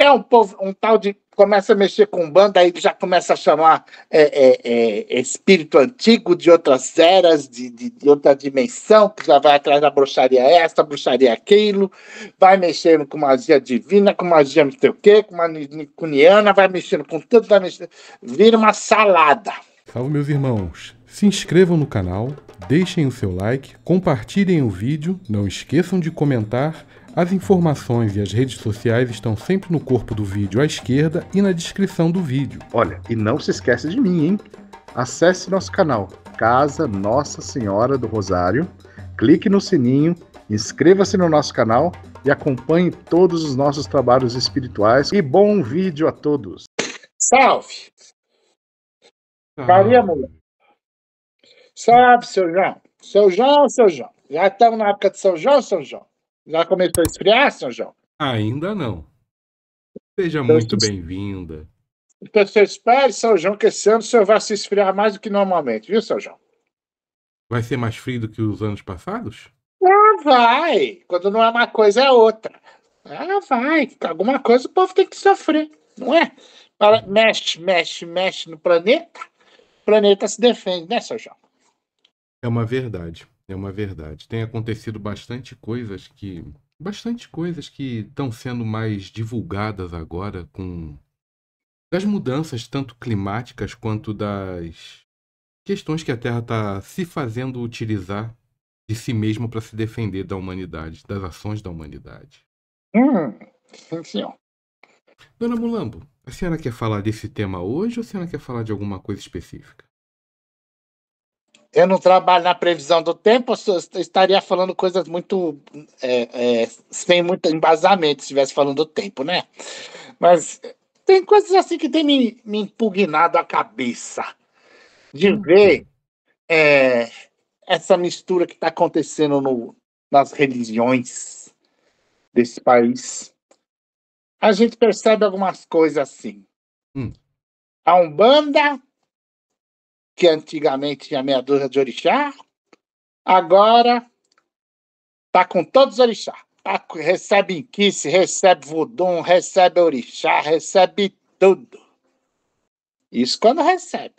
É um povo, um tal de. Começa a mexer com banda, aí já começa a chamar é, é, é, espírito antigo de outras eras, de, de, de, outra dimensão, que já vai atrás da bruxaria esta, bruxaria aquilo, vai mexendo com magia divina, com magia não sei o quê, com manicuniana, vai mexendo com tudo, vai mexendo. Vira uma salada. Salve, meus irmãos! Se inscrevam no canal, deixem o seu like, compartilhem o vídeo, não esqueçam de comentar as informações e as redes sociais estão sempre no corpo do vídeo à esquerda e na descrição do vídeo. Olha, e não se esquece de mim, hein? Acesse nosso canal Casa Nossa Senhora do Rosário, clique no sininho, inscreva-se no nosso canal e acompanhe todos os nossos trabalhos espirituais. E bom vídeo a todos! Salve! Ah. Maria Mulher. Salve, seu João. Seu João, seu João. Já estamos na época de São João, São João? Já começou a esfriar, São João? Ainda não. Seja então, muito bem-vinda. Então, você espere, São João, que esse ano o senhor vai se esfriar mais do que normalmente, viu, São João? Vai ser mais frio do que os anos passados? Ah, vai! Quando não é uma coisa, é outra. Ah, vai! Alguma coisa o povo tem que sofrer, não é? Para... Mexe, mexe, mexe no planeta, o planeta se defende, né, São João? É uma verdade. É uma verdade. Tem acontecido bastante coisas que. Bastante coisas que estão sendo mais divulgadas agora com. Das mudanças, tanto climáticas quanto das questões que a Terra está se fazendo utilizar de si mesma para se defender da humanidade, das ações da humanidade. Hum, sim, senhor. Dona Mulambo, a senhora quer falar desse tema hoje ou a senhora quer falar de alguma coisa específica? Eu não trabalho na previsão do tempo, eu estaria falando coisas muito. É, é, sem muito embasamento se estivesse falando do tempo, né? Mas tem coisas assim que tem me, me impugnado a cabeça de hum. ver é, essa mistura que está acontecendo no, nas religiões desse país. A gente percebe algumas coisas assim. Hum. A Umbanda que antigamente tinha meia dúzia de orixá, agora tá com todos os orixá. Tá, recebe inquice, recebe vodum, recebe orixá, recebe tudo. Isso quando recebe.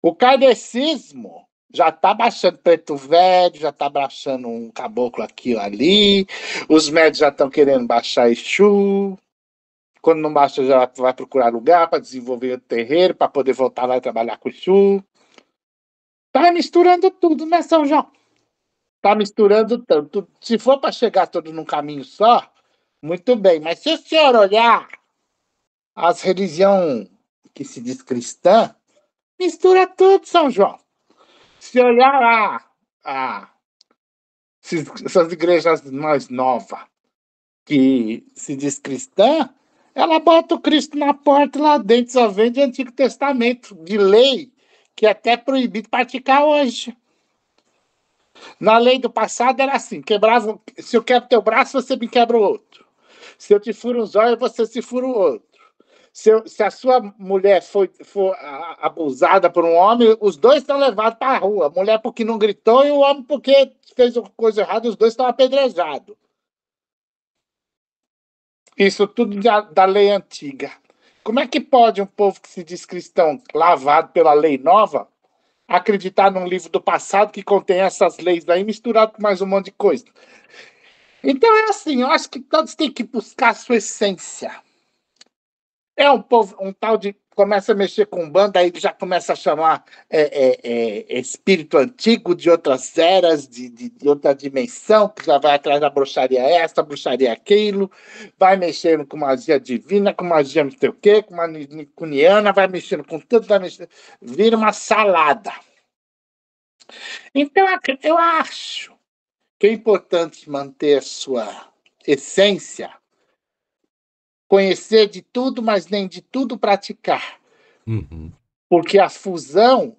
O kardecismo já tá baixando preto velho, já tá baixando um caboclo aqui ou ali, os médios já estão querendo baixar Exu, quando não basta, já vai procurar lugar para desenvolver o terreiro, para poder voltar lá e trabalhar com o Chu. Tá misturando tudo, né, São João? Tá misturando tanto. Se for para chegar todo num caminho só, muito bem. Mas se o senhor olhar as religiões que se diz cristã, mistura tudo, São João. Se olhar lá, a, essas igrejas mais novas que se diz cristã, ela bota o Cristo na porta e lá dentro só vende Antigo Testamento, de lei, que é até proibido praticar hoje. Na lei do passado era assim: quebrava, se eu quebro teu braço, você me quebra o outro. Se eu te furo os olhos, você se fura o outro. Se, eu, se a sua mulher foi, for abusada por um homem, os dois estão levados para a rua. A mulher porque não gritou e o homem porque fez uma coisa errada, os dois estão apedrejados. Isso tudo da, da lei antiga. Como é que pode um povo que se diz cristão, lavado pela lei nova, acreditar num livro do passado que contém essas leis daí misturado com mais um monte de coisa? Então é assim, eu acho que todos têm que buscar a sua essência. É um povo, um tal de começa a mexer com banda, aí já começa a chamar é, é, é, espírito antigo de outras eras, de, de, de, outra dimensão, que já vai atrás da bruxaria esta, bruxaria aquilo, vai mexendo com magia divina, com magia não sei o quê, com magia nicuniana, vai mexendo com tudo, vai mexendo, vira uma salada. Então, eu acho que é importante manter a sua essência Conhecer de tudo, mas nem de tudo praticar. Uhum. Porque a fusão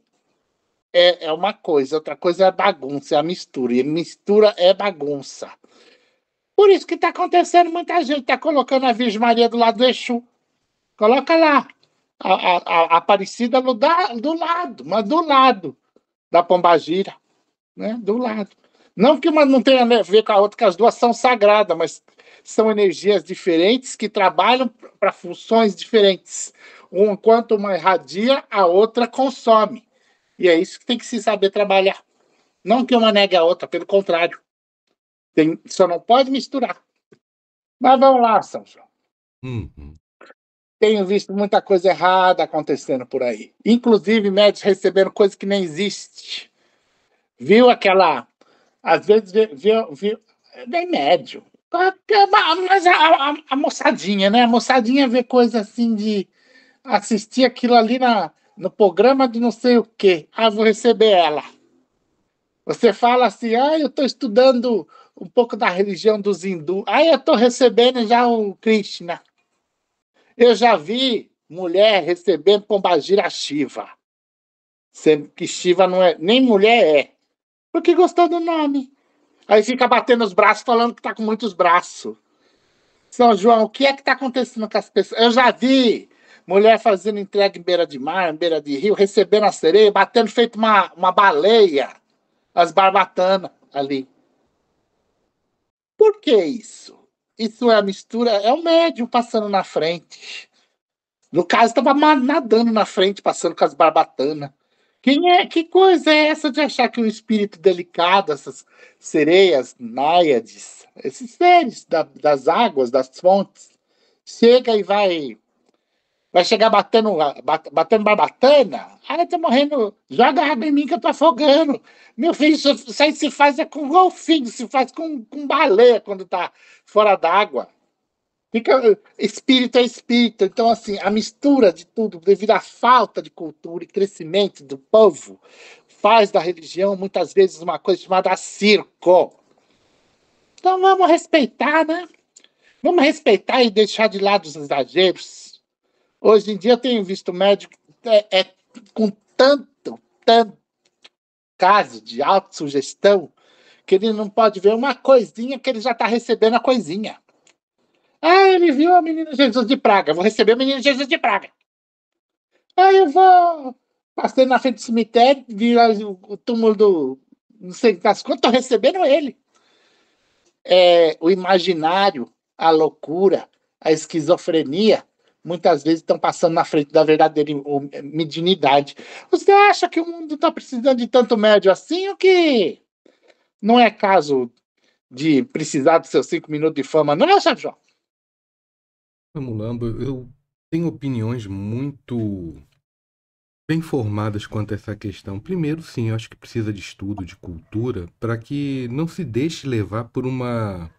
é, é uma coisa, outra coisa é a bagunça, é a mistura. E mistura é bagunça. Por isso que está acontecendo, muita gente está colocando a Virgem Maria do lado do Exu. Coloca lá. A, a, a Aparecida do, do lado, mas do lado da Pombagira. Né? Do lado. Não que uma não tenha a ver com a outra, que as duas são sagradas, mas são energias diferentes que trabalham para funções diferentes. Enquanto uma irradia, a outra consome. E é isso que tem que se saber trabalhar. Não que uma negue a outra, pelo contrário. Tem, só não pode misturar. Mas vamos lá, São João. Uhum. Tenho visto muita coisa errada acontecendo por aí. Inclusive médicos recebendo coisa que nem existe. Viu aquela. Às vezes, viu, viu, é médio. Mas a, a, a, moçadinha, né? A moçadinha vê coisa assim de assistir aquilo ali na, no programa de não sei o quê. Ah, vou receber ela. Você fala assim, ah, eu estou estudando um pouco da religião dos hindus. Ah, eu estou recebendo já o Krishna. Eu já vi mulher recebendo pombagira Shiva. Sendo que Shiva não é, nem mulher é. Porque gostou do nome. Aí fica batendo os braços, falando que tá com muitos braços. São João, o que é que tá acontecendo com as pessoas? Eu já vi mulher fazendo entrega em beira de mar, em beira de rio, recebendo a sereia, batendo feito uma, uma baleia, as barbatanas ali. Por que isso? Isso é a mistura, é o médium passando na frente. No caso, estava nadando na frente, passando com as barbatanas. Quem é, que coisa é essa de achar que o espírito delicado, essas sereias, náiades, esses seres da, das águas, das fontes, chega e vai vai chegar batendo, batendo barbatana? Ah, tá morrendo, joga água em mim que eu tô afogando. Meu filho, isso aí se faz é com golfinho, se faz com, com baleia quando tá fora d'água. Fica, espírito é espírito. Então, assim, a mistura de tudo, devido à falta de cultura e crescimento do povo, faz da religião muitas vezes uma coisa chamada circo. Então, vamos respeitar, né? Vamos respeitar e deixar de lado os exageros. Hoje em dia, eu tenho visto médico é, é com tanto, tanto caso de autossugestão que ele não pode ver uma coisinha que ele já está recebendo a coisinha. Ah, ele viu a menina Jesus de Praga. Vou receber a menina Jesus de Praga. Ah, eu vou. Passei na frente do cemitério, vi o túmulo do. Não sei das quantas, estou recebendo ele. É, o imaginário, a loucura, a esquizofrenia, muitas vezes estão passando na frente da verdadeira é, mediunidade. Você acha que o mundo está precisando de tanto médio assim ou que não é caso de precisar dos seus cinco minutos de fama, não é, Sérgio? Mulambo, eu tenho opiniões muito bem formadas quanto a essa questão. Primeiro, sim, eu acho que precisa de estudo, de cultura, para que não se deixe levar por uma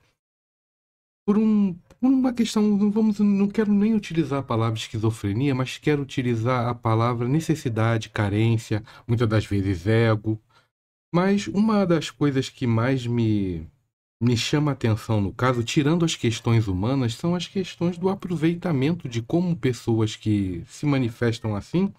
por um por uma questão, não vamos, não quero nem utilizar a palavra esquizofrenia, mas quero utilizar a palavra necessidade, carência, muitas das vezes ego. Mas uma das coisas que mais me me chama a atenção no caso, tirando as questões humanas, são as questões do aproveitamento de como pessoas que se manifestam assim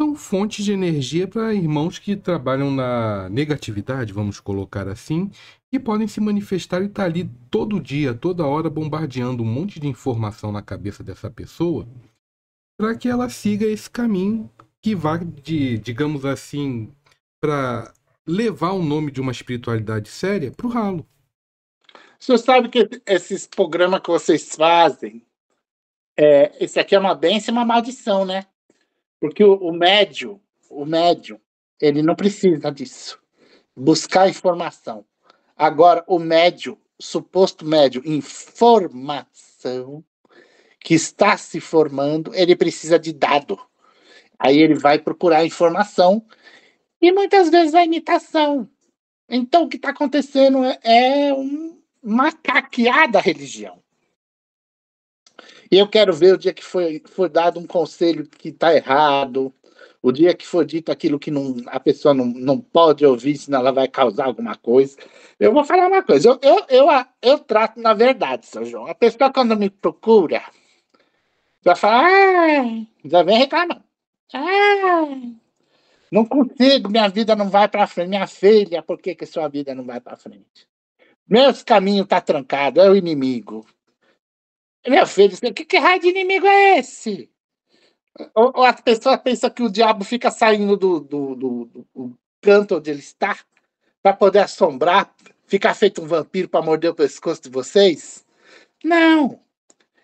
são fontes de energia para irmãos que trabalham na negatividade, vamos colocar assim, e podem se manifestar e estar tá ali todo dia, toda hora, bombardeando um monte de informação na cabeça dessa pessoa para que ela siga esse caminho que vai de, digamos assim, para levar o nome de uma espiritualidade séria para o ralo senhor sabe que esses programas que vocês fazem, é, esse aqui é uma benção e uma maldição, né? Porque o, o médio, o médio, ele não precisa disso. Buscar informação. Agora, o médio, suposto médio, informação que está se formando, ele precisa de dado. Aí ele vai procurar informação e muitas vezes a imitação. Então, o que está acontecendo é, é um macaqueada a religião. E eu quero ver o dia que foi, foi dado um conselho que está errado, o dia que for dito aquilo que não, a pessoa não, não pode ouvir, senão ela vai causar alguma coisa. Eu vou falar uma coisa, eu, eu, eu, eu trato na verdade, seu João. A pessoa quando me procura, já fala, ah, já vem reclamando. Ah, não consigo, minha vida não vai para frente, minha filha, por que, que sua vida não vai para frente? Nesse caminho tá trancado, é o inimigo. Meu filho, que, que raio de inimigo é esse? Ou, ou as pessoas pensam que o diabo fica saindo do, do, do, do canto onde ele está para poder assombrar, ficar feito um vampiro para morder o pescoço de vocês? Não!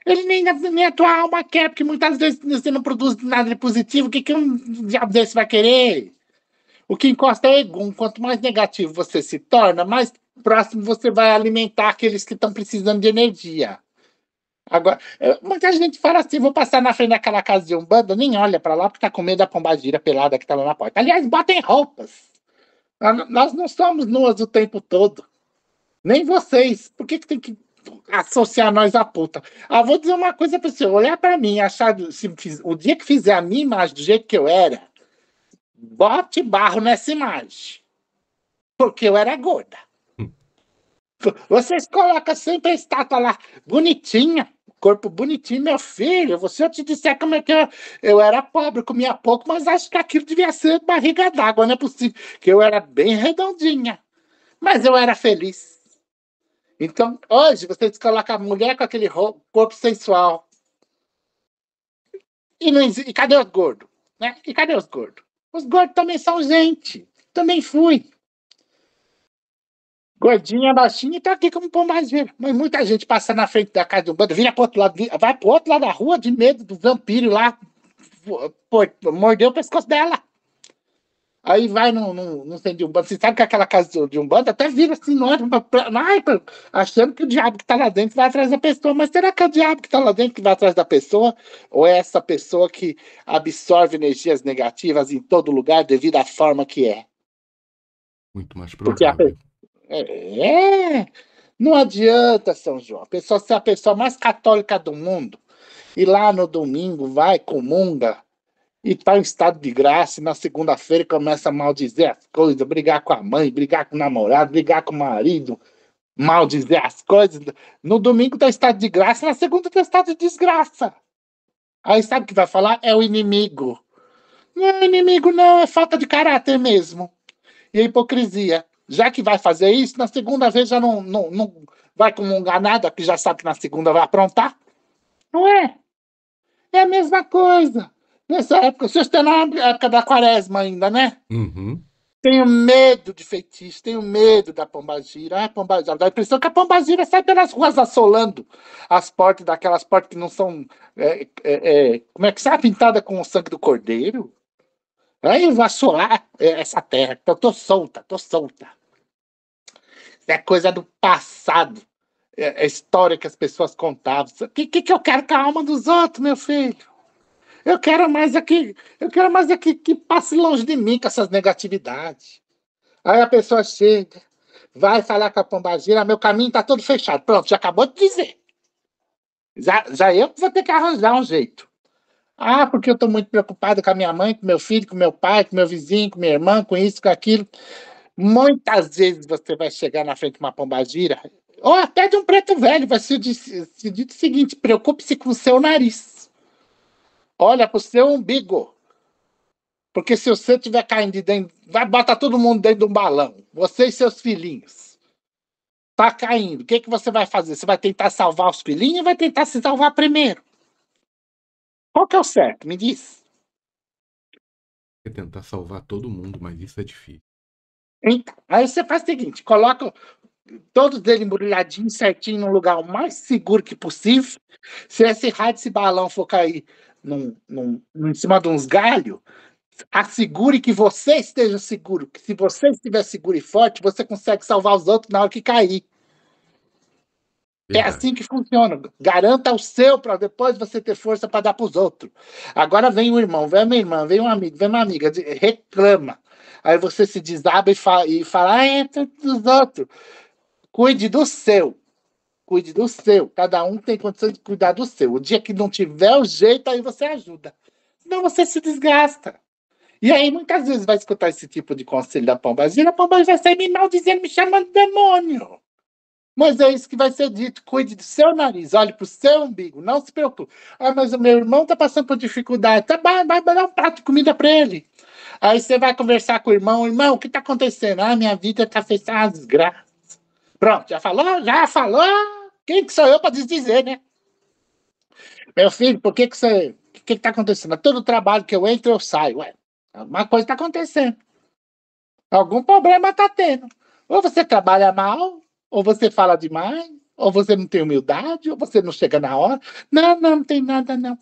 Ele nem, nem a tua alma quer, porque muitas vezes você não produz nada de positivo. O que, que um diabo desse vai querer? O que encosta é ego. Quanto mais negativo você se torna, mais próximo você vai alimentar aqueles que estão precisando de energia. Agora, muita gente fala assim: vou passar na frente daquela casa de Umbanda, nem olha para lá porque tá com medo da pombagira pelada que tá lá na porta. Aliás, botem roupas. Nós não somos nuas o tempo todo. Nem vocês. Por que, que tem que associar nós à puta? Ah, vou dizer uma coisa pra você: olhar para mim, achar. Se, o dia que fizer a minha imagem do jeito que eu era, bote barro nessa imagem. Porque eu era gorda. Vocês colocam sempre a estátua lá, bonitinha, corpo bonitinho, meu filho. Você eu te disser como é que eu, eu era pobre, comia pouco, mas acho que aquilo devia ser barriga d'água, não é possível. Que eu era bem redondinha, mas eu era feliz. Então, hoje, vocês colocam a mulher com aquele corpo sensual. E, não, e cadê os gordos? Né? E cadê os gordos? Os gordos também são gente. Também fui. Gordinha, baixinha, e tá aqui como pão mais vivo. Mas muita gente passa na frente da casa do bando, vira pro outro lado, vai pro outro lado da rua de medo do vampiro lá, mordeu o pescoço dela. Aí vai no, no, no centro de bando. Você sabe que aquela casa de um bando até vira assim, nós, achando que o diabo que tá lá dentro vai atrás da pessoa. Mas será que é o diabo que tá lá dentro que vai atrás da pessoa? Ou é essa pessoa que absorve energias negativas em todo lugar devido à forma que é? Muito mais provável. Porque a, é, não adianta, São João. A pessoa ser a pessoa mais católica do mundo e lá no domingo vai, comunga e tá em estado de graça e na segunda-feira começa a maldizer as coisas, brigar com a mãe, brigar com o namorado, brigar com o marido, maldizer as coisas. No domingo tá em estado de graça, na segunda tá em estado de desgraça. Aí sabe o que vai falar? É o inimigo. Não é inimigo, não, é falta de caráter mesmo. E a hipocrisia já que vai fazer isso, na segunda vez já não, não, não vai comungar nada, que já sabe que na segunda vai aprontar. Não é? É a mesma coisa. Nessa época, vocês estão na época da quaresma ainda, né? Uhum. Tenho medo de feitiço, tenho medo da pombagira. Ah, pombagira. Dá a impressão que a pombagira sai pelas ruas assolando as portas, daquelas portas que não são. É, é, é, como é que sai? Pintada com o sangue do cordeiro. Aí ah, eu vou assolar é, essa terra. Então, tô solta, tô solta é coisa do passado, é, a é história que as pessoas contavam. O que, que, que eu quero com a alma dos outros, meu filho? Eu quero mais aqui, é eu quero mais aqui é que passe longe de mim com essas negatividades. Aí a pessoa chega, vai falar com a pombagira, meu caminho está todo fechado. Pronto, já acabou de dizer. Já, já eu vou ter que arranjar um jeito. Ah, porque eu estou muito preocupado com a minha mãe, com meu filho, com meu pai, com meu vizinho, com minha irmã, com isso, com aquilo. Muitas vezes você vai chegar na frente de uma pombagira, ou até de um preto velho, vai se dizer o seguinte: preocupe-se com o seu nariz. Olha para o seu umbigo. Porque se você estiver caindo de dentro, vai botar todo mundo dentro de um balão. Você e seus filhinhos. está caindo. O que, que você vai fazer? Você vai tentar salvar os filhinhos ou vai tentar se salvar primeiro? Qual que é o certo? Me diz. tentar salvar todo mundo, mas isso é difícil. Então, aí você faz o seguinte: coloca todos eles embrulhadinhos, certinho no lugar o mais seguro que possível. Se esse rádio, desse balão for cair num, num, em cima de uns galhos, assegure que você esteja seguro. Que se você estiver seguro e forte, você consegue salvar os outros na hora que cair. É assim que funciona. Garanta o seu para depois você ter força para dar para os outros. Agora vem o irmão, vem a minha irmã, vem um amigo, vem uma amiga, reclama. Aí você se desaba e fala, e fala ah, é dos outros. Cuide do seu. Cuide do seu. Cada um tem condição de cuidar do seu. O dia que não tiver o jeito, aí você ajuda. Senão você se desgasta. E aí, muitas vezes, vai escutar esse tipo de conselho da Pombagira, a Pombagira sair me maldizendo, me chamando de demônio. Mas é isso que vai ser dito. Cuide do seu nariz, olhe para o seu umbigo, não se preocupe. Ah, mas o meu irmão está passando por dificuldade. Tá, vai, vai, vai dar um prato de comida para ele. Aí você vai conversar com o irmão, irmão, o que tá acontecendo? Ah, minha vida tá feita desgraça. Pronto, já falou? Já falou? Quem que sou eu para dizer, né? Meu filho, por que que você... O que que tá acontecendo? Todo trabalho que eu entro, eu saio. Ué, alguma coisa tá acontecendo. Algum problema tá tendo. Ou você trabalha mal, ou você fala demais, ou você não tem humildade, ou você não chega na hora. Não, não, não tem nada, não.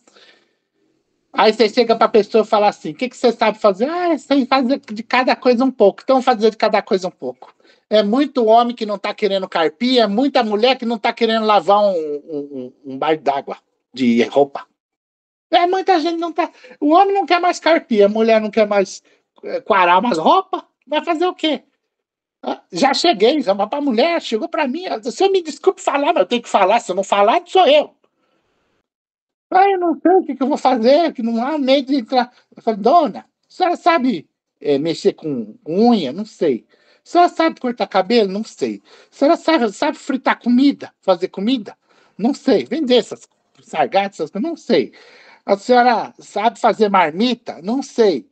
Aí você chega para a pessoa e fala assim: o que, que você sabe fazer? Ah, é, sei fazer de cada coisa um pouco. Então, fazer de cada coisa um pouco. É muito homem que não está querendo carpir, é muita mulher que não está querendo lavar um, um, um bar d'água de roupa. É muita gente não tá. O homem não quer mais carpir, a mulher não quer mais eh, quarar umas roupas. Vai fazer o quê? Ah, já cheguei, já para a mulher, chegou para mim. Você ah, me desculpe falar, mas eu tenho que falar. Se eu não falar, sou eu. Ah, eu não sei o que, que eu vou fazer, que não há medo de entrar. Eu falei, dona, a senhora sabe é, mexer com unha? Não sei. A senhora sabe cortar cabelo? Não sei. A senhora sabe, sabe fritar comida, fazer comida? Não sei. Vender essas sargatas, essas Não sei. A senhora sabe fazer marmita? Não sei.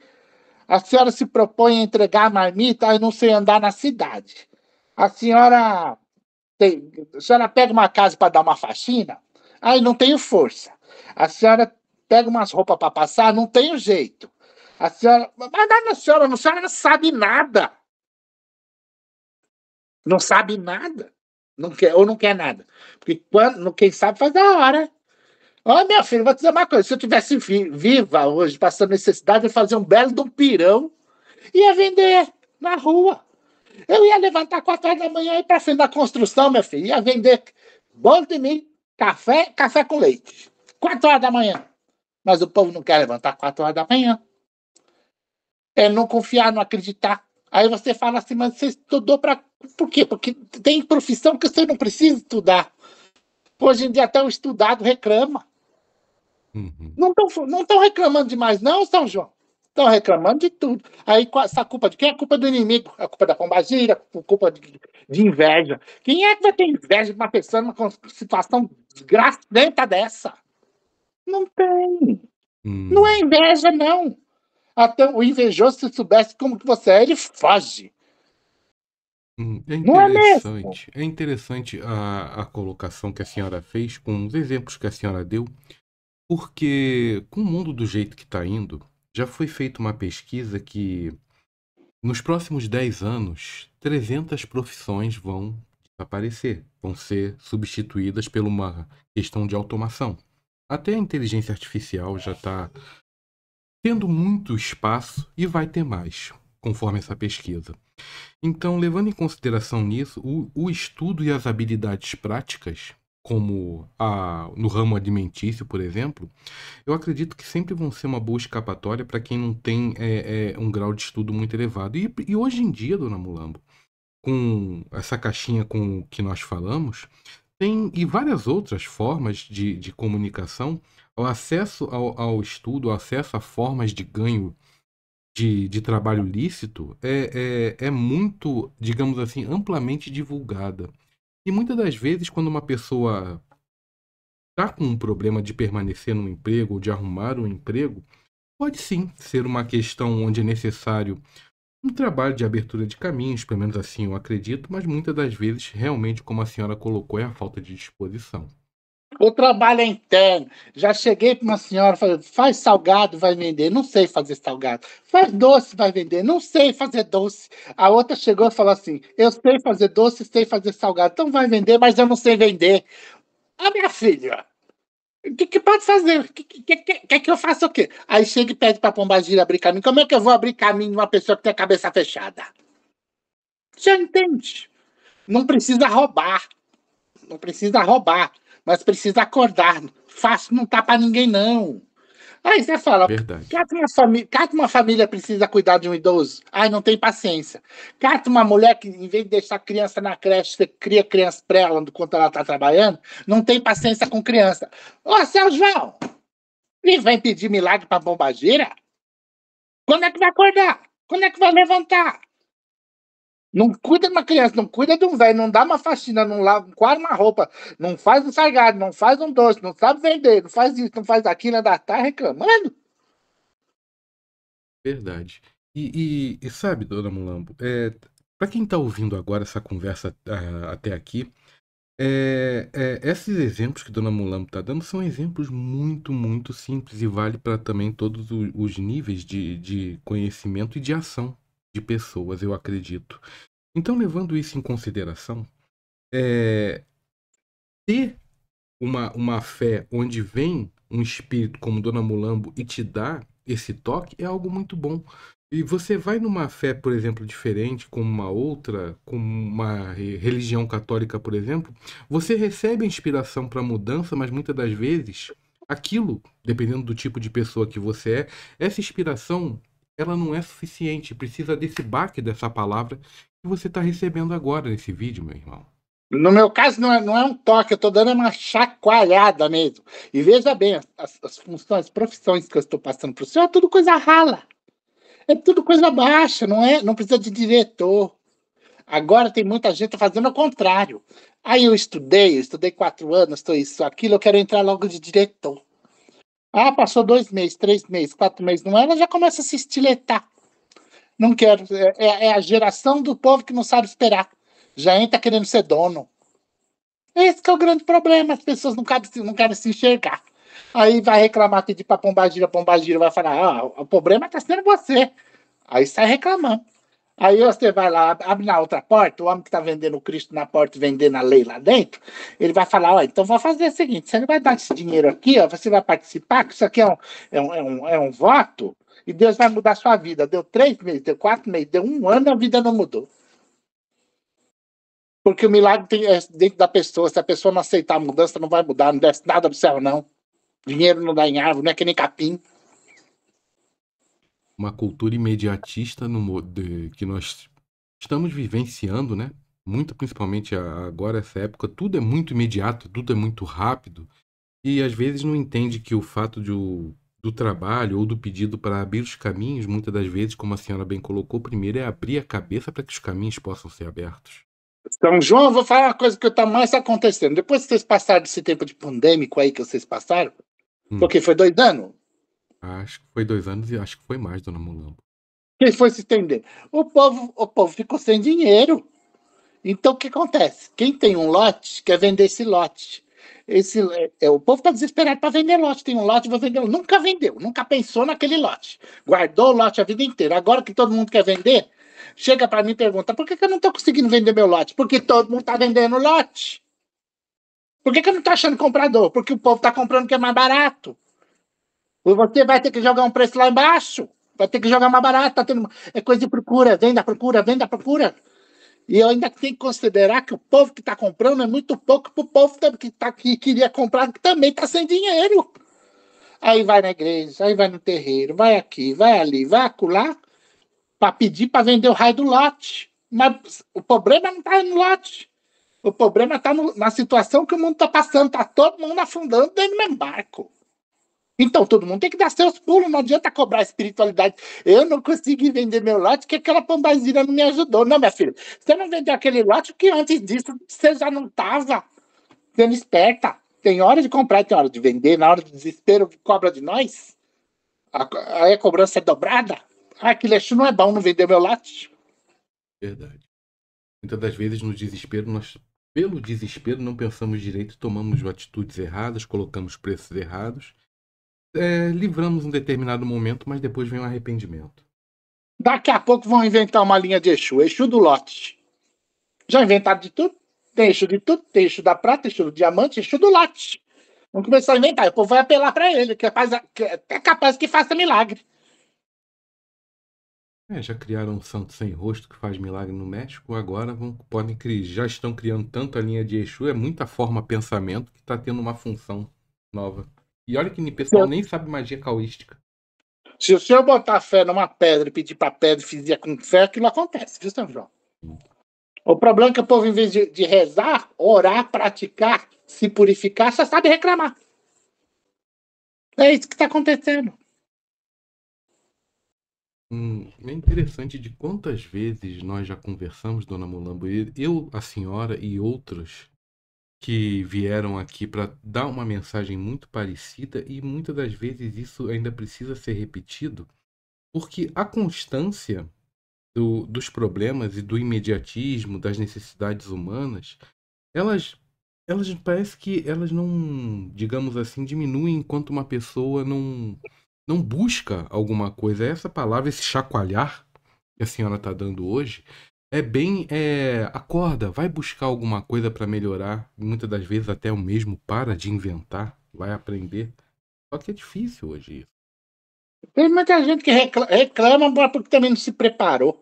A senhora se propõe a entregar marmita? Eu não sei andar na cidade. A senhora, tem, a senhora pega uma casa para dar uma faxina? Aí não tenho força. A senhora pega umas roupas para passar, não tem jeito. A senhora. Mas não, senhora, a senhora não sabe nada. Não sabe nada. Não quer, ou não quer nada. Porque quando, quem sabe faz a hora. Ó, oh, filha, vou te dizer uma coisa: se eu tivesse vi, viva hoje, passando necessidade, eu fazia um belo de um pirão ia vender na rua. Eu ia levantar quatro horas da manhã e para frente da construção, minha filha, ia vender bolo de mim, café, café com leite quatro horas da manhã. Mas o povo não quer levantar quatro horas da manhã. É não confiar, não acreditar. Aí você fala assim, mas você estudou para. Por quê? Porque tem profissão que você não precisa estudar. Hoje em dia, até o estudado reclama. Uhum. Não estão não reclamando demais, não, São João. Estão reclamando de tudo. Aí, essa culpa de quem? A culpa do inimigo, a culpa da pombagira, a culpa de, de inveja. Quem é que vai ter inveja de uma pessoa numa situação desgraçada dessa? Não tem. Hum. Não é inveja, não. Até o invejoso, se soubesse como que você é, ele foge. Hum, é, é interessante, é, é, interessante a, a colocação que a senhora fez com os exemplos que a senhora deu, porque com o mundo do jeito que está indo, já foi feita uma pesquisa que nos próximos 10 anos 300 profissões vão desaparecer, vão ser substituídas por uma questão de automação. Até a inteligência artificial já está tendo muito espaço e vai ter mais, conforme essa pesquisa. Então, levando em consideração nisso, o, o estudo e as habilidades práticas, como a, no ramo alimentício, por exemplo, eu acredito que sempre vão ser uma boa escapatória para quem não tem é, é, um grau de estudo muito elevado. E, e hoje em dia, dona Mulambo, com essa caixinha com que nós falamos, tem e várias outras formas de, de comunicação. O acesso ao, ao estudo, o acesso a formas de ganho de, de trabalho lícito é, é, é muito, digamos assim, amplamente divulgada. E muitas das vezes, quando uma pessoa está com um problema de permanecer num emprego ou de arrumar um emprego, pode sim ser uma questão onde é necessário um trabalho de abertura de caminhos, pelo menos assim eu acredito, mas muitas das vezes, realmente, como a senhora colocou, é a falta de disposição. O trabalho é interno. Já cheguei para uma senhora falei, faz salgado, vai vender. Não sei fazer salgado. Faz doce, vai vender. Não sei fazer doce. A outra chegou e falou assim: eu sei fazer doce, sei fazer salgado. Então vai vender, mas eu não sei vender. A ah, minha filha, o que, que, pode fazer? O que, que, que, que, eu faço o quê? Aí chega e pede para a Pombagira abrir caminho. Como é que eu vou abrir caminho de uma pessoa que tem a cabeça fechada? Já entende. Não precisa roubar. Não precisa roubar, mas precisa acordar. Fácil não tá para ninguém, não. Aí você fala, Verdade. Cata uma, cata uma família precisa cuidar de um idoso. Ai, não tem paciência. Cata uma mulher que, em vez de deixar criança na creche, você cria criança pra ela enquanto ela tá trabalhando, não tem paciência com criança. Ô, seu João, ele vai pedir milagre pra bombageira? Quando é que vai acordar? Quando é que vai levantar? Não cuida de uma criança, não cuida de um velho, não dá uma faxina, não lava, não uma roupa, não faz um salgado, não faz um doce, não sabe vender, não faz isso, não faz aquilo, ainda tá reclamando. Verdade. E, e, e sabe, dona Mulambo, é, para quem tá ouvindo agora essa conversa ah, até aqui, é, é, esses exemplos que Dona Mulambo está dando são exemplos muito, muito simples e vale para também todos os, os níveis de, de conhecimento e de ação de pessoas, eu acredito. Então, levando isso em consideração, é, ter uma, uma fé onde vem um espírito como Dona Mulambo e te dá esse toque é algo muito bom. E você vai numa fé, por exemplo, diferente, como uma outra, como uma religião católica, por exemplo, você recebe inspiração para mudança, mas muitas das vezes aquilo, dependendo do tipo de pessoa que você é, essa inspiração ela não é suficiente. Precisa desse baque dessa palavra que você está recebendo agora nesse vídeo, meu irmão. No meu caso, não é, não é um toque, eu estou dando uma chacoalhada mesmo. E veja bem, as, as funções, as profissões que eu estou passando para o senhor é tudo coisa rala. É tudo coisa baixa, não é? Não precisa de diretor. Agora tem muita gente tá fazendo o contrário. Aí eu estudei, eu estudei quatro anos, estou isso, aquilo, eu quero entrar logo de diretor. Ah, passou dois meses, três meses, quatro meses, não é? Ela já começa a se estiletar. Não quero. É, é, é, a geração do povo que não sabe esperar. Já entra querendo ser dono. Esse é o grande problema. As pessoas não querem, não querem se enxergar. Aí vai reclamar, pedir para pombagira, pombagira vai falar, ah, o problema está sendo você. Aí sai reclamando. Aí você vai lá, abre na outra porta, o homem que está vendendo o Cristo na porta, vendendo a lei lá dentro, ele vai falar, ó, então vou fazer o seguinte, você não vai dar esse dinheiro aqui, ó, você vai participar, que isso aqui é um, é um, é um, é um voto, e Deus vai mudar a sua vida. Deu três meses, deu quatro meses, deu um ano, a vida não mudou. Porque o milagre tem, é dentro da pessoa, se a pessoa não aceitar a mudança, não vai mudar, não desce nada do céu, não. Dinheiro não dá em árvore, não é que nem capim uma cultura imediatista no, de, que nós estamos vivenciando, né? Muito principalmente agora, essa época, tudo é muito imediato, tudo é muito rápido. E às vezes não entende que o fato de o, do trabalho ou do pedido para abrir os caminhos, muitas das vezes, como a senhora bem colocou, primeiro é abrir a cabeça para que os caminhos possam ser abertos. Então, João, eu vou falar uma coisa que está mais acontecendo. Depois que vocês passaram desse tempo de pandêmico aí que vocês passaram, hum. porque foi dois anos, Acho que foi dois anos e acho que foi mais, dona Mulambo. Quem foi se estender? O povo, o povo ficou sem dinheiro. Então o que acontece? Quem tem um lote quer vender esse lote. Esse, é, é o povo está desesperado para vender lote. Tem um lote, vou vender. Nunca vendeu, nunca pensou naquele lote. Guardou o lote a vida inteira. Agora que todo mundo quer vender, chega para mim e pergunta: por que, que eu não estou conseguindo vender meu lote? Porque todo mundo está vendendo lote. Por que, que eu não estou achando comprador? Porque o povo está comprando o que é mais barato. Você vai ter que jogar um preço lá embaixo, vai ter que jogar uma barata. tá tendo... é coisa de procura, venda, procura, venda, procura. E eu ainda tenho que considerar que o povo que está comprando é muito pouco para o povo que, tá, que queria comprar, que também está sem dinheiro. Aí vai na igreja, aí vai no terreiro, vai aqui, vai ali, vai acular, para pedir para vender o raio do lote. Mas o problema não está no lote. O problema está na situação que o mundo está passando, está todo mundo afundando dentro do mesmo barco. Então, todo mundo tem que dar seus pulos, não adianta cobrar espiritualidade. Eu não consegui vender meu lote porque aquela pombazinha não me ajudou. Não, minha filha, você não vendeu aquele lote porque antes disso você já não estava sendo esperta. Tem hora de comprar, tem hora de vender, na hora do desespero cobra de nós. Aí a cobrança é dobrada. Ah, aquele lixo não é bom, não vender meu lote. Verdade. Muitas das vezes no desespero nós pelo desespero, não pensamos direito, tomamos atitudes erradas, colocamos preços errados é, livramos um determinado momento, mas depois vem o um arrependimento. Daqui a pouco vão inventar uma linha de Exu, Exu do lote. Já inventaram de tudo? Tem Exu de tudo, tem Exu da prata, Exu do diamante, Exu do lote. Vão começar a inventar, o povo vai apelar para ele, que é, capaz, que é, é capaz que faça milagre. É, já criaram um santo sem rosto que faz milagre no México, agora vão, podem criar, já estão criando tanta linha de Exu, é muita forma pensamento que está tendo uma função nova. E olha que o pessoal nem sabe magia caoística. Se o senhor botar fé numa pedra e pedir pra pedra e fizer com fé, aquilo acontece, viu, São João? Hum. O problema é que o povo, em vez de, de rezar, orar, praticar, se purificar, só sabe reclamar. É isso que está acontecendo. Hum, é interessante de quantas vezes nós já conversamos, Dona Mulambo, eu, a senhora e outros, que vieram aqui para dar uma mensagem muito parecida e muitas das vezes isso ainda precisa ser repetido, porque a constância do, dos problemas e do imediatismo, das necessidades humanas, elas elas parece que elas não, digamos assim, diminuem enquanto uma pessoa não não busca alguma coisa. É essa palavra, esse chacoalhar que a senhora está dando hoje, é bem é, acorda, vai buscar alguma coisa para melhorar, muitas das vezes até o mesmo para de inventar, vai aprender. Só que é difícil hoje isso. Tem muita gente que reclama, reclama porque também não se preparou.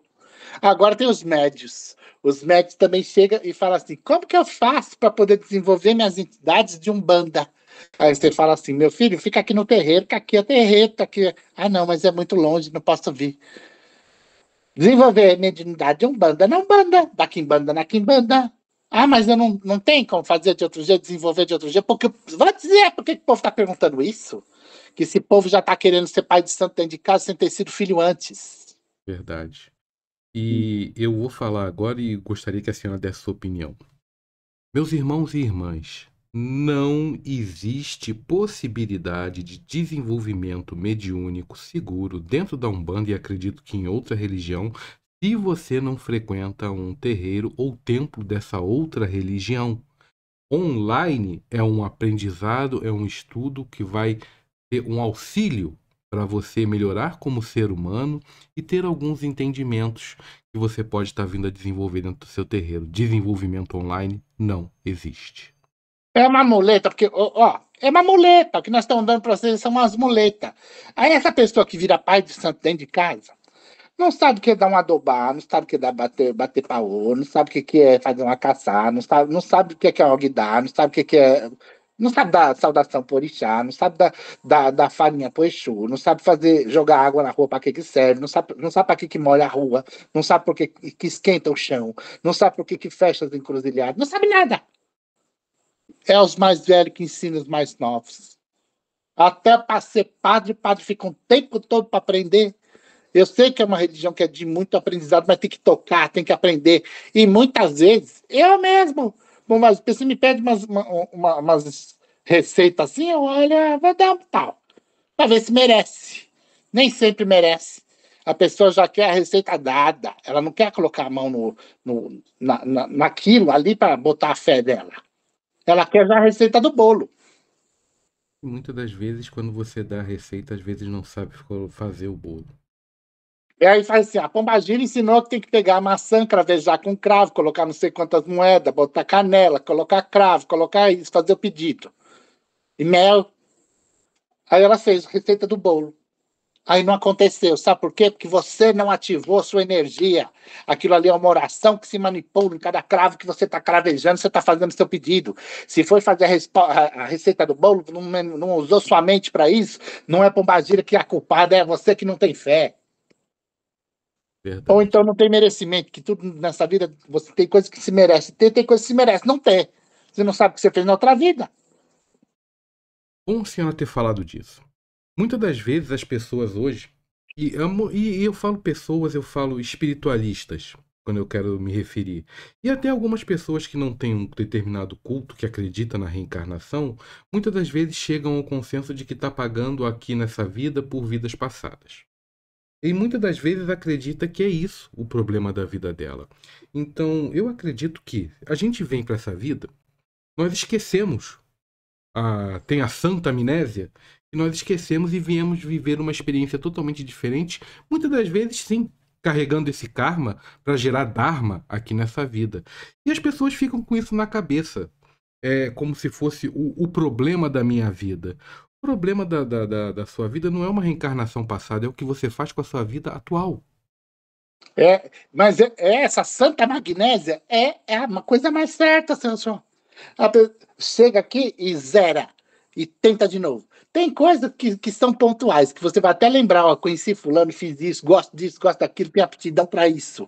Agora tem os médios. Os médios também chegam e falam assim: como que eu faço para poder desenvolver minhas entidades de um Aí você fala assim: meu filho, fica aqui no terreiro, que aqui é terreiro, tá aqui. Ah, não, mas é muito longe, não posso vir. Desenvolver mediunidade umbanda na umbanda, da quimbanda na quimbanda. Ah, mas eu não, não tenho como fazer de outro jeito, desenvolver de outro jeito. Porque, vou dizer, por que o povo está perguntando isso? Que esse povo já está querendo ser pai de santo dentro de casa sem ter sido filho antes. Verdade. E eu vou falar agora e gostaria que a senhora desse sua opinião. Meus irmãos e irmãs, não existe possibilidade de desenvolvimento mediúnico seguro dentro da Umbanda e acredito que em outra religião, se você não frequenta um terreiro ou templo dessa outra religião. Online é um aprendizado, é um estudo que vai ter um auxílio para você melhorar como ser humano e ter alguns entendimentos que você pode estar tá vindo a desenvolver dentro do seu terreiro. Desenvolvimento online não existe. É uma muleta, porque, ó, é uma muleta. O que nós estamos dando para vocês são umas muletas. Aí essa pessoa que vira pai de santo dentro de casa, não sabe o que é dar um adobar, não sabe o que é dar bater, bater paô, não sabe o que é fazer uma caçar, não sabe, não sabe o que é alguidar, não sabe o que é. Não sabe dar saudação por orixá, não sabe dar, dar, dar farinha por Exu, não sabe fazer jogar água na rua para que, que serve, não sabe, não sabe para que, que molha a rua, não sabe por que, que esquenta o chão, não sabe por que, que fecha as encruzilhadas, não sabe nada. É os mais velhos que ensinam os mais novos. Até para ser padre, padre fica um tempo todo para aprender. Eu sei que é uma religião que é de muito aprendizado, mas tem que tocar, tem que aprender. E muitas vezes, eu mesmo, umas pessoas me pedem umas, uma, umas receitas assim, eu olho, vou dar um tal, para ver se merece. Nem sempre merece. A pessoa já quer a receita dada, ela não quer colocar a mão no, no, na, na, naquilo ali para botar a fé dela. Ela quer já a receita do bolo. Muitas das vezes, quando você dá a receita, às vezes não sabe fazer o bolo. E aí faz assim, a pombagira ensinou que tem que pegar a maçã, cravejar com cravo, colocar não sei quantas moedas, botar canela, colocar cravo, colocar isso, fazer o pedido. E mel. Aí ela fez a receita do bolo. Aí não aconteceu. Sabe por quê? Porque você não ativou sua energia. Aquilo ali é uma oração que se manipula em cada cravo que você está cravejando, você está fazendo seu pedido. Se foi fazer a, a receita do bolo, não, não usou sua mente para isso, não é Pombagira que é a culpada, é você que não tem fé. Verdade. Ou então não tem merecimento, que tudo nessa vida você tem coisas que se merece ter, tem coisas que se merece não ter. Você não sabe o que você fez na outra vida. Como a senhora ter falado disso. Muitas das vezes as pessoas hoje, e, amo, e, e eu falo pessoas, eu falo espiritualistas, quando eu quero me referir. E até algumas pessoas que não têm um determinado culto, que acredita na reencarnação, muitas das vezes chegam ao consenso de que está pagando aqui nessa vida por vidas passadas. E muitas das vezes acredita que é isso o problema da vida dela. Então, eu acredito que a gente vem para essa vida, nós esquecemos. A, tem a santa amnésia e nós esquecemos e viemos viver uma experiência totalmente diferente, muitas das vezes sim carregando esse karma para gerar dharma aqui nessa vida. E as pessoas ficam com isso na cabeça, é como se fosse o, o problema da minha vida. O problema da, da, da, da, sua vida não é uma reencarnação passada, é o que você faz com a sua vida atual. É, mas é, é essa santa magnésia é, é uma coisa mais certa, Sansão. Chega aqui e zera. E tenta de novo. Tem coisas que, que são pontuais, que você vai até lembrar, ó, conheci fulano, fiz isso, gosto disso, gosto daquilo, tenho aptidão para isso.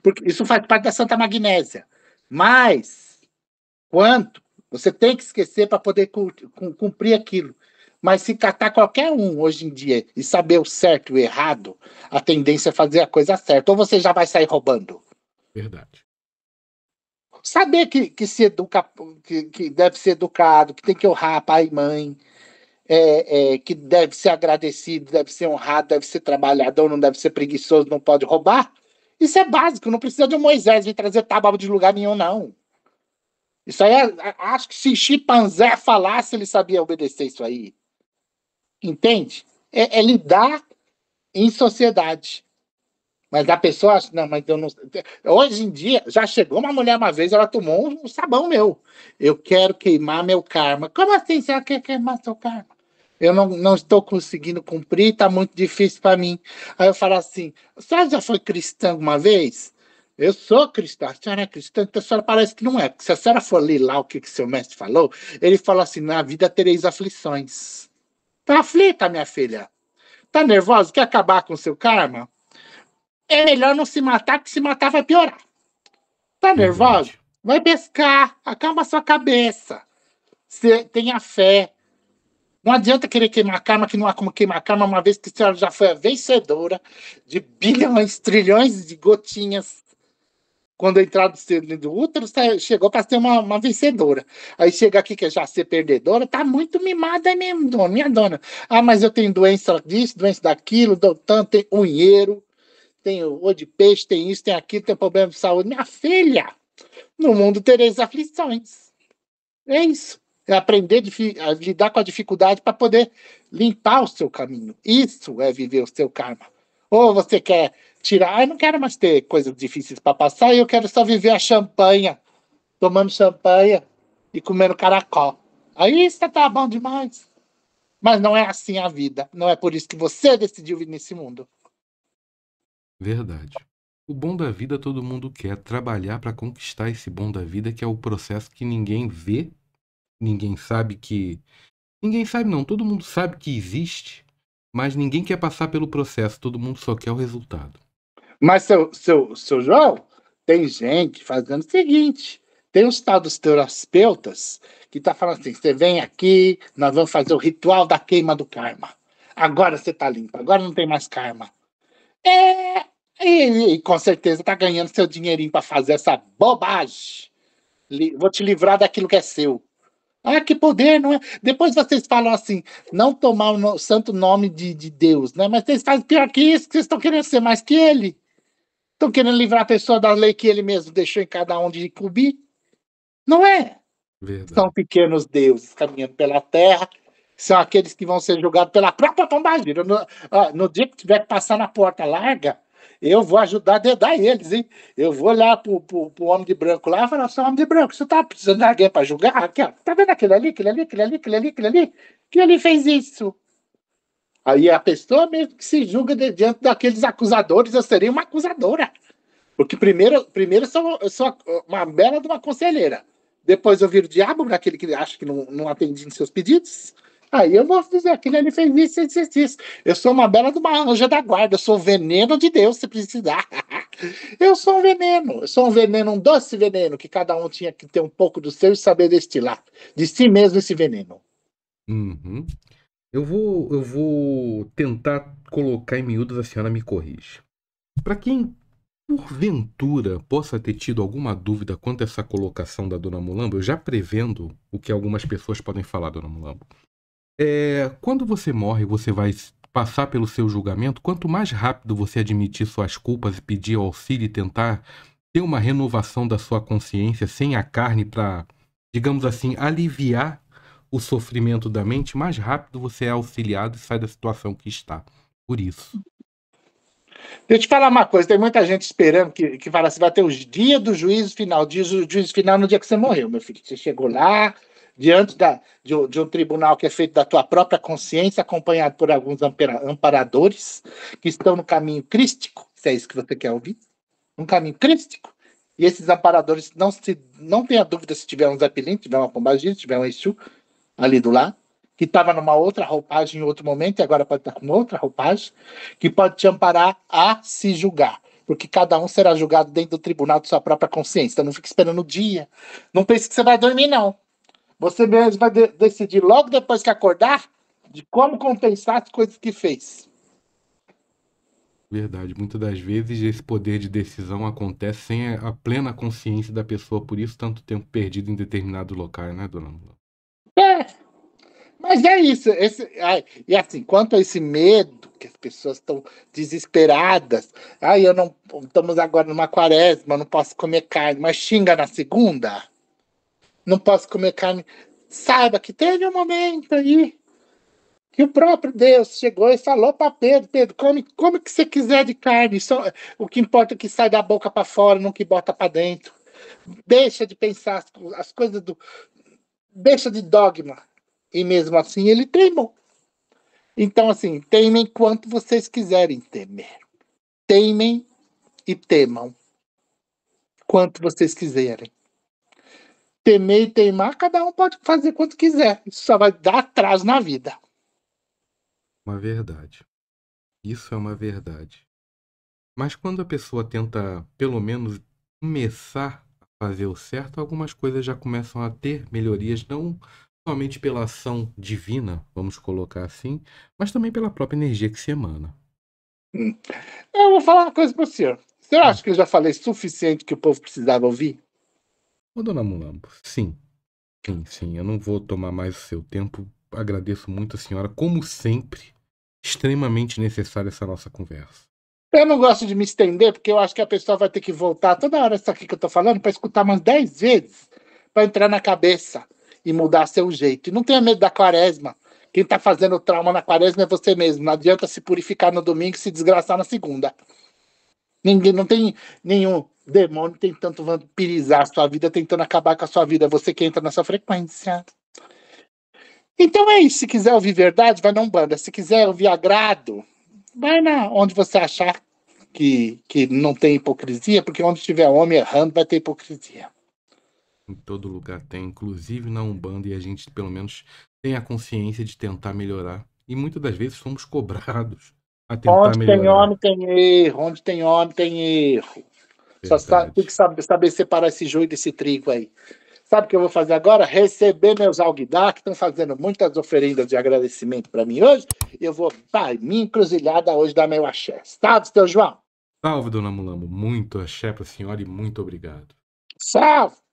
Porque isso faz parte da Santa Magnésia. Mas, quanto? Você tem que esquecer para poder cumprir aquilo. Mas se catar qualquer um hoje em dia e saber o certo e o errado, a tendência é fazer a coisa certa. Ou você já vai sair roubando. Verdade. Saber que, que se educa, que, que deve ser educado, que tem que honrar pai e mãe, é, é, que deve ser agradecido, deve ser honrado, deve ser trabalhador, não deve ser preguiçoso, não pode roubar. Isso é básico, não precisa de um Moisés vir trazer tábua de lugar nenhum, não. Isso aí, é, é, acho que se chimpanzé falasse, ele sabia obedecer isso aí. Entende? É, é lidar em sociedade. Mas a pessoa acha, não, mas eu não. Hoje em dia, já chegou uma mulher uma vez, ela tomou um sabão meu. Eu quero queimar meu karma. Como assim você quer queimar seu karma? eu não, não estou conseguindo cumprir, está muito difícil para mim. Aí eu falo assim: a senhora já foi cristã alguma vez? Eu sou cristã, a senhora é cristã, então a senhora parece que não é. Porque se a senhora for ler lá o que, que seu mestre falou, ele falou assim: na vida tereis aflições. Tá aflita, minha filha. Tá nervosa? Quer acabar com o seu karma? É melhor não se matar, que se matar vai piorar. Tá nervosa? Vai pescar, acalma sua cabeça. Você tenha fé, não adianta querer queimar karma, que não há como queimar karma, uma vez que a senhora já foi a vencedora de bilhões, trilhões de gotinhas. Quando entrar do, do útero, chegou para ser uma, uma, vencedora. Aí chega aqui que é já ser perdedora, tá muito mimada mesmo, dona, minha dona. Ah, mas eu tenho doença disso, doença daquilo, dou tanto, tem unheiro, tem olho de peixe, tem isso, tem aquilo, tem problema de saúde. Minha filha, no mundo tereis aflições. É isso é aprender a lidar com a dificuldade para poder limpar o seu caminho. Isso é viver o seu karma. Ou você quer tirar, ah, eu não quero mais ter coisas difíceis para passar, eu quero só viver a champanha, tomando champanha e comendo caracol. Aí isso tá bom demais. Mas não é assim a vida. Não é por isso que você decidiu vir nesse mundo. Verdade. O bom da vida todo mundo quer trabalhar para conquistar esse bom da vida, que é o processo que ninguém vê ninguém sabe que. Ninguém sabe, não. Todo mundo sabe que existe, mas ninguém quer passar pelo processo. Todo mundo só quer o resultado. Mas, seu, seu, seu João, tem gente fazendo o seguinte: tem os tal dos terapeutas que tá falando assim: você vem aqui, nós vamos fazer o ritual da queima do karma. Agora você tá limpo, agora não tem mais karma. É, e, e com certeza tá ganhando seu dinheirinho para fazer essa bobagem. Vou te livrar daquilo que é seu. Ah, que poder, não é? Depois vocês falam assim, não tomar o no, santo nome de, de Deus, né? Mas vocês fazem pior que isso, que vocês estão querendo ser mais que ele. Estão querendo livrar a pessoa da lei que ele mesmo deixou em cada um de cubir. Não é? Verdade. São pequenos deuses caminhando pela terra, são aqueles que vão ser julgados pela própria pombagira. No, no dia que tiver que passar na porta larga, eu vou ajudar a dedar eles, hein? Eu vou lá pro, pro, pro homem de branco lá e falar assim, homem de branco, você tá precisando de alguém para julgar? Aqui, ó, tá vendo aquele ali, aquele ali, aquele ali, aquele ali, aquele ali? Que ele fez isso. Aí a pessoa mesmo que se julga diante daqueles acusadores, eu seria uma acusadora. Porque primeiro, primeiro sou, sou uma bela de uma conselheira. Depois eu viro o diabo para aquele que acha que não, não atende seus pedidos. Aí eu vou dizer, aquele ali fez isso, isso, isso, isso. Eu sou uma bela de uma anja da guarda, eu sou o veneno de Deus, se precisar. eu sou um veneno, eu sou um veneno, um doce veneno, que cada um tinha que ter um pouco do seu e saber destilar de si mesmo esse veneno. Uhum. Eu vou, eu vou tentar colocar em miúdos, a senhora me corrige. Para quem porventura possa ter tido alguma dúvida quanto a essa colocação da Dona Mulambo, eu já prevendo o que algumas pessoas podem falar, Dona Mulambo. É, quando você morre, você vai passar pelo seu julgamento. Quanto mais rápido você admitir suas culpas e pedir auxílio e tentar ter uma renovação da sua consciência sem a carne para, digamos assim, aliviar o sofrimento da mente, mais rápido você é auxiliado e sai da situação que está. Por isso. Deixa eu te falar uma coisa, tem muita gente esperando que, que fala assim, vai ter o dia do juízo final, diz o juízo final no dia que você morreu, meu filho. Você chegou lá, diante da, de, de, um tribunal que é feito da tua própria consciência, acompanhado por alguns amparadores que estão no caminho crístico, se é isso que você quer ouvir, um caminho crístico. E esses amparadores, não, se, não tenha dúvida se tiver um Zeppelin, tiver uma Pombagira, tiver um Exu ali do lado, que estava numa outra roupagem em outro momento e agora pode estar tá com outra roupagem, que pode te amparar a se julgar porque cada um será julgado dentro do tribunal de sua própria consciência. Então não fique esperando o dia. Não pense que você vai dormir, não. Você mesmo vai de decidir logo depois que acordar de como compensar as coisas que fez. Verdade. Muitas das vezes esse poder de decisão acontece sem a plena consciência da pessoa, por isso tanto tempo perdido em determinado local, né, dona Mula? É. Mas é isso. Esse, ai, e assim, quanto a esse medo, que as pessoas estão desesperadas. Ai, eu não. Estamos agora numa quaresma, não posso comer carne, mas xinga na segunda não posso comer carne. Saiba que teve um momento aí que o próprio Deus chegou e falou para Pedro: Pedro, come, come o que você quiser de carne. Só, o que importa é que sai da boca para fora, não que bota para dentro. Deixa de pensar as, as coisas do. Deixa de dogma. E mesmo assim ele teimou. Então, assim, temem quanto vocês quiserem temer. Temem e temam quanto vocês quiserem temer e teimar, cada um pode fazer quanto quiser. Isso só vai dar atraso na vida. Uma verdade. Isso é uma verdade. Mas quando a pessoa tenta, pelo menos, começar a fazer o certo, algumas coisas já começam a ter melhorias, não somente pela ação divina, vamos colocar assim, mas também pela própria energia que se emana. Hum, eu vou falar uma coisa para o senhor. Você hum. acha que eu já falei suficiente que o povo precisava ouvir? Ô, dona Mulambo, sim. Sim, sim. Eu não vou tomar mais o seu tempo. Agradeço muito a senhora, como sempre. Extremamente necessária essa nossa conversa. Eu não gosto de me estender, porque eu acho que a pessoa vai ter que voltar toda hora isso aqui que eu tô falando para escutar umas 10 vezes para entrar na cabeça e mudar seu jeito. E não tenha medo da quaresma. Quem tá fazendo trauma na quaresma é você mesmo. Não adianta se purificar no domingo e se desgraçar na segunda. Ninguém não tem nenhum demônio tentando vampirizar a sua vida, tentando acabar com a sua vida. É você que entra nessa frequência. Então é isso. Se quiser ouvir verdade, vai na Umbanda. Se quiser ouvir agrado, vai na onde você achar que, que não tem hipocrisia, porque onde tiver homem errando, vai ter hipocrisia. Em todo lugar tem, inclusive na Umbanda, e a gente pelo menos tem a consciência de tentar melhorar. E muitas das vezes somos cobrados a tentar onde melhorar. Onde tem homem, tem erro. Onde tem homem, tem erro. Só sabe, tem que saber, saber separar esse joio desse trigo aí. Sabe o que eu vou fazer agora? Receber meus alguidar, que estão fazendo muitas oferendas de agradecimento para mim hoje. E eu vou, pai, minha encruzilhada hoje dar meu axé. Salve, tá, seu João! Salve, dona Mulambo. Muito axé para a senhora e muito obrigado. Salve!